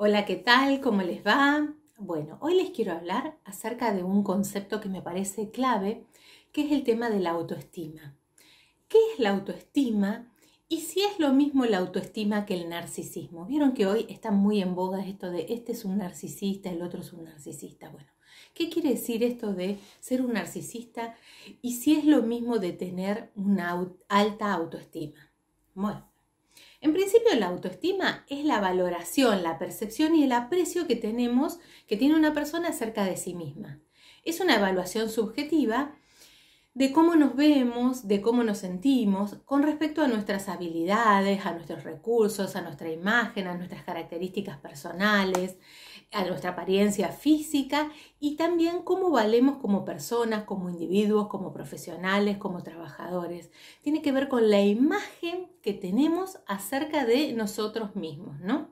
Hola, ¿qué tal? ¿Cómo les va? Bueno, hoy les quiero hablar acerca de un concepto que me parece clave, que es el tema de la autoestima. ¿Qué es la autoestima? Y si es lo mismo la autoestima que el narcisismo. Vieron que hoy está muy en boga esto de este es un narcisista, el otro es un narcisista. Bueno, ¿qué quiere decir esto de ser un narcisista? Y si es lo mismo de tener una alta autoestima. Bueno, en principio, la autoestima es la valoración, la percepción y el aprecio que tenemos, que tiene una persona acerca de sí misma. Es una evaluación subjetiva de cómo nos vemos, de cómo nos sentimos con respecto a nuestras habilidades, a nuestros recursos, a nuestra imagen, a nuestras características personales, a nuestra apariencia física y también cómo valemos como personas, como individuos, como profesionales, como trabajadores. Tiene que ver con la imagen que tenemos acerca de nosotros mismos, ¿no?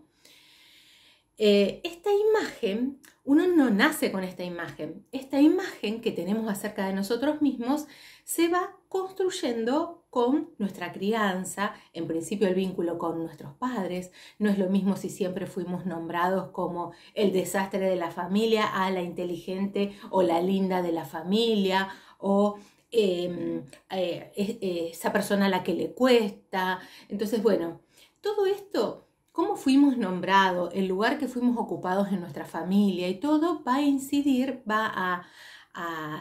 Eh, esta imagen, uno no nace con esta imagen, esta imagen que tenemos acerca de nosotros mismos se va construyendo con nuestra crianza, en principio el vínculo con nuestros padres, no es lo mismo si siempre fuimos nombrados como el desastre de la familia a la inteligente o la linda de la familia o Em, eh, eh, esa persona a la que le cuesta. Entonces, bueno, todo esto, cómo fuimos nombrados, el lugar que fuimos ocupados en nuestra familia y todo va a incidir, va a,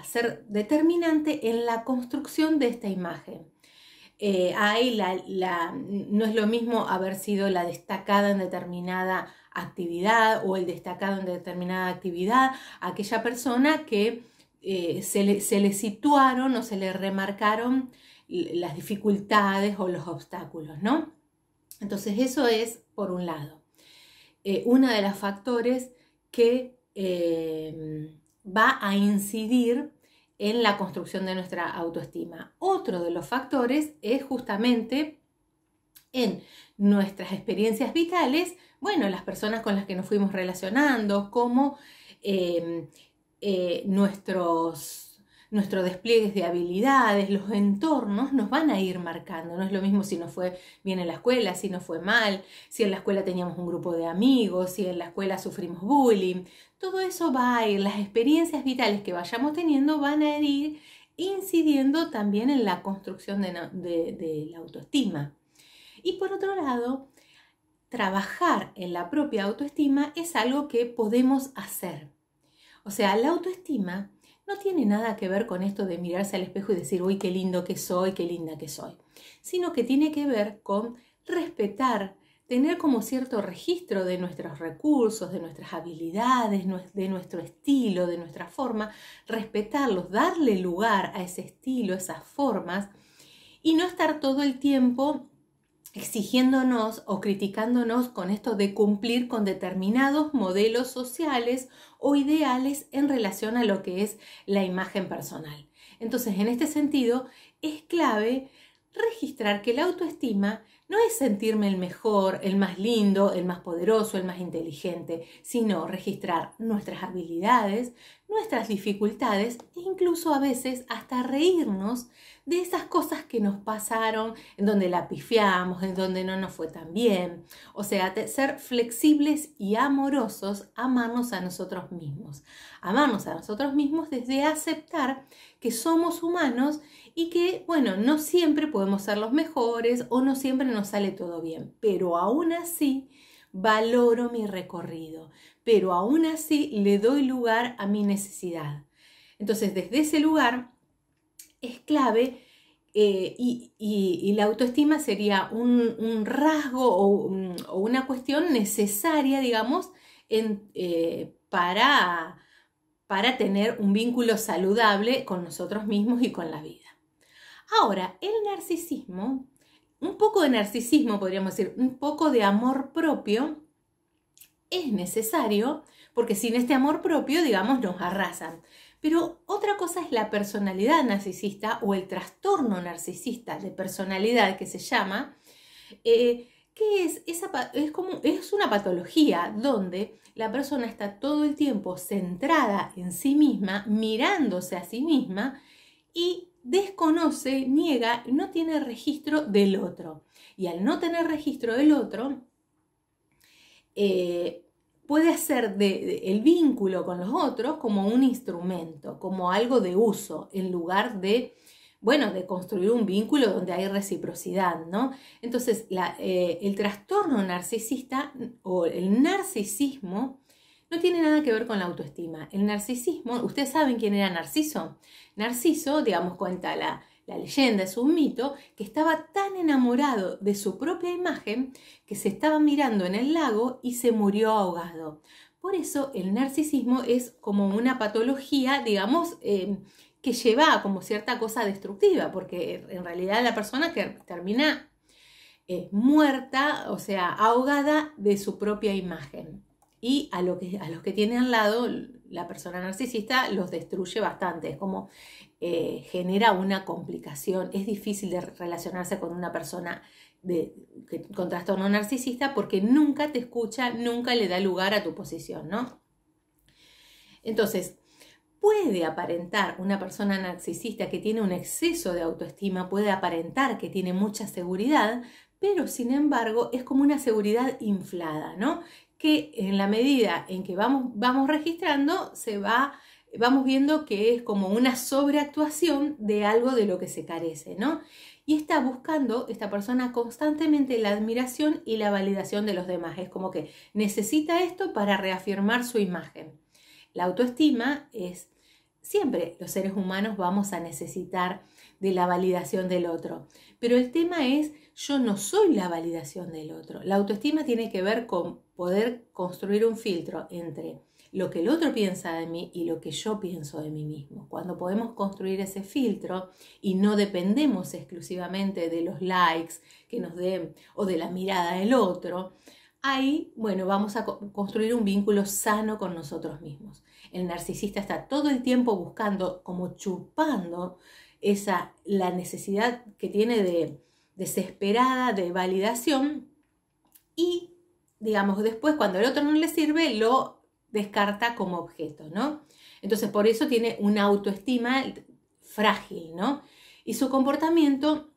ser determinante en la construcción de esta imagen. Eh, no es lo mismo haber sido la destacada en determinada actividad o el destacado en determinada actividad, aquella persona que eh, se, le, situaron o se le remarcaron las dificultades o los obstáculos, ¿no? Entonces eso es, por un lado, eh, uno de los factores que eh, va a incidir en la construcción de nuestra autoestima. Otro de los factores es justamente en nuestras experiencias vitales, bueno, las personas con las que nos fuimos relacionando, cómo eh, nuestros, despliegues de habilidades, los entornos nos van a ir marcando. No es lo mismo si nos fue bien en la escuela, si nos fue mal, si en la escuela teníamos un grupo de amigos, si en la escuela sufrimos bullying. Todo eso va a ir, las experiencias vitales que vayamos teniendo van a ir incidiendo también en la construcción de la autoestima. Y por otro lado, trabajar en la propia autoestima es algo que podemos hacer o sea, la autoestima no tiene nada que ver con esto de mirarse al espejo y decir, uy, qué lindo que soy, qué linda que soy, sino que tiene que ver con respetar, tener como cierto registro de nuestros recursos, de nuestras habilidades, de nuestro estilo, de nuestra forma, respetarlos, darle lugar a ese estilo, esas formas, y no estar todo el tiempo exigiéndonos o criticándonos con esto de cumplir con determinados modelos sociales o ideales en relación a lo que es la imagen personal. Entonces, en este sentido, es clave registrar que la autoestima no es sentirme el mejor, el más lindo, el más poderoso, el más inteligente, sino registrar nuestras habilidades, nuestras dificultades e incluso a veces hasta reírnos de esas cosas que nos pasaron, en donde la pifiamos, en donde no nos fue tan bien. O sea, ser flexibles y amorosos, amarnos a nosotros mismos. Amarnos a nosotros mismos desde aceptar que somos humanos y que, bueno, no siempre podemos ser los mejores o no siempre nos sale todo bien, pero aún así valoro mi recorrido, pero aún así le doy lugar a mi necesidad. Entonces, desde ese lugar es clave eh, y, la autoestima sería un, rasgo o, una cuestión necesaria, digamos, eh, para, para tener un vínculo saludable con nosotros mismos y con la vida. Ahora, el narcisismo un poco de narcisismo, podríamos decir, un poco de amor propio es necesario, porque sin este amor propio, digamos, nos arrasan. Pero otra cosa es la personalidad narcisista o el trastorno narcisista de personalidad que se llama, eh, que es, esa, es, como, es una patología donde la persona está todo el tiempo centrada en sí misma, mirándose a sí misma y desconoce, niega, no tiene registro del otro. Y al no tener registro del otro, eh, puede hacer de, el vínculo con los otros como un instrumento, como algo de uso, en lugar de, bueno, de construir un vínculo donde hay reciprocidad, ¿no? Entonces, eh, el trastorno narcisista o el narcisismo no tiene nada que ver con la autoestima. El narcisismo, ustedes saben quién era Narciso. Narciso, digamos, cuenta la, leyenda, es un mito, que estaba tan enamorado de su propia imagen que se estaba mirando en el lago y se murió ahogado. Por eso el narcisismo es como una patología, digamos, em, que lleva como cierta cosa destructiva, porque en realidad la persona que termina es eh, muerta, o sea, ahogada de su propia imagen y a, lo que, a los que tiene al lado la persona narcisista los destruye bastante, es como eh, genera una complicación, es difícil de relacionarse con una persona de, con trastorno narcisista porque nunca te escucha, nunca le da lugar a tu posición, ¿no? Entonces, puede aparentar una persona narcisista que tiene un exceso de autoestima, puede aparentar que tiene mucha seguridad, pero sin embargo es como una seguridad inflada, ¿no? que en la medida en que vamos, vamos registrando, se va, vamos viendo que es como una sobreactuación de algo de lo que se carece, ¿no? Y está buscando esta persona constantemente la admiración y la validación de los demás. Es como que necesita esto para reafirmar su imagen. La autoestima es Siempre los seres humanos vamos a necesitar de la validación del otro, pero el tema es yo no soy la validación del otro. La autoestima tiene que ver con poder construir un filtro entre lo que el otro piensa de mí y lo que yo pienso de mí mismo. Cuando podemos construir ese filtro y no dependemos exclusivamente de los likes que nos den o de la mirada del otro, ahí, bueno, vamos a construir un vínculo sano con nosotros mismos. El narcisista está todo el tiempo buscando, como chupando, esa, la necesidad que tiene de desesperada de validación y, digamos, después cuando el otro no le sirve, lo descarta como objeto, ¿no? Entonces, por eso tiene una autoestima frágil, ¿no? Y su comportamiento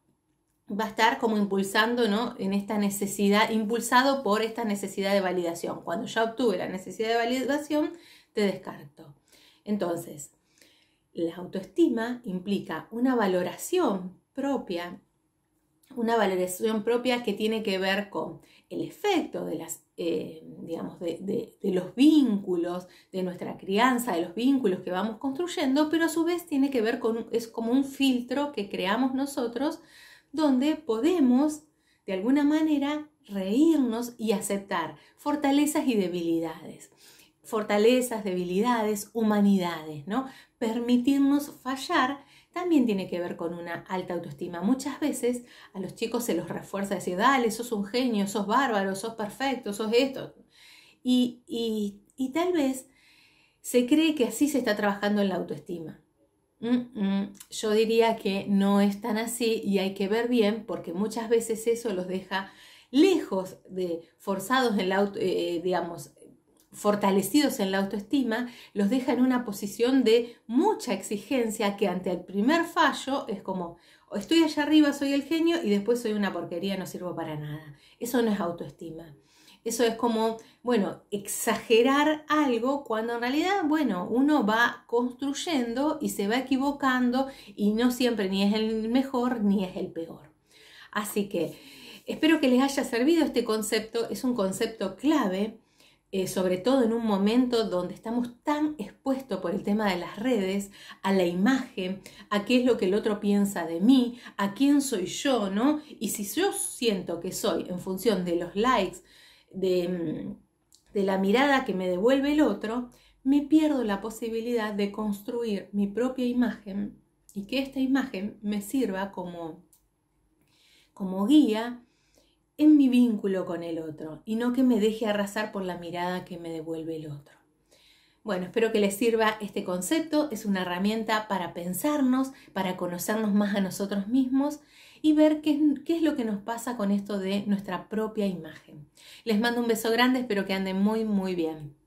va a estar como impulsando, ¿no? En esta necesidad, impulsado por esta necesidad de validación. Cuando ya obtuve la necesidad de validación, te descarto. Entonces, la autoestima implica una valoración propia, una valoración propia que tiene que ver con el efecto de las, eh, de, los vínculos, de nuestra crianza, de los vínculos que vamos construyendo, pero a su vez tiene que ver con, es como un filtro que creamos nosotros donde podemos, de alguna manera, reírnos y aceptar fortalezas y debilidades fortalezas, debilidades, humanidades, ¿no? Permitirnos fallar también tiene que ver con una alta autoestima. Muchas veces a los chicos se los refuerza decir, dale, sos un genio, sos bárbaro, sos perfecto, sos esto. Y, y, tal vez se cree que así se está trabajando en la autoestima. Yo diría que no es tan así y hay que ver bien porque muchas veces eso los deja lejos de forzados en la, autoestima, eh, digamos, fortalecidos en la autoestima los deja en una posición de mucha exigencia que ante el primer fallo es como, estoy allá arriba, soy el genio y después soy una porquería, no sirvo para nada. Eso no es autoestima. Eso es como, bueno, exagerar algo cuando en realidad, bueno, uno va construyendo y se va equivocando y no siempre ni es el mejor ni es el peor. Así que espero que les haya servido este concepto, es un concepto clave eh, sobre todo en un momento donde estamos tan expuestos por el tema de las redes, a la imagen, a qué es lo que el otro piensa de mí, a quién soy yo, ¿no? Y si yo siento que soy en función de los likes, de, mm, de la mirada que me devuelve el otro, me pierdo la posibilidad de construir mi propia imagen y que esta imagen me sirva como, como guía en mi vínculo con el otro y no que me deje arrasar por la mirada que me devuelve el otro. Bueno, espero que les sirva este concepto. Es una herramienta para pensarnos, para conocernos más a nosotros mismos y ver qué, es lo que nos pasa con esto de nuestra propia imagen. Les mando un beso grande, espero que anden muy, muy bien.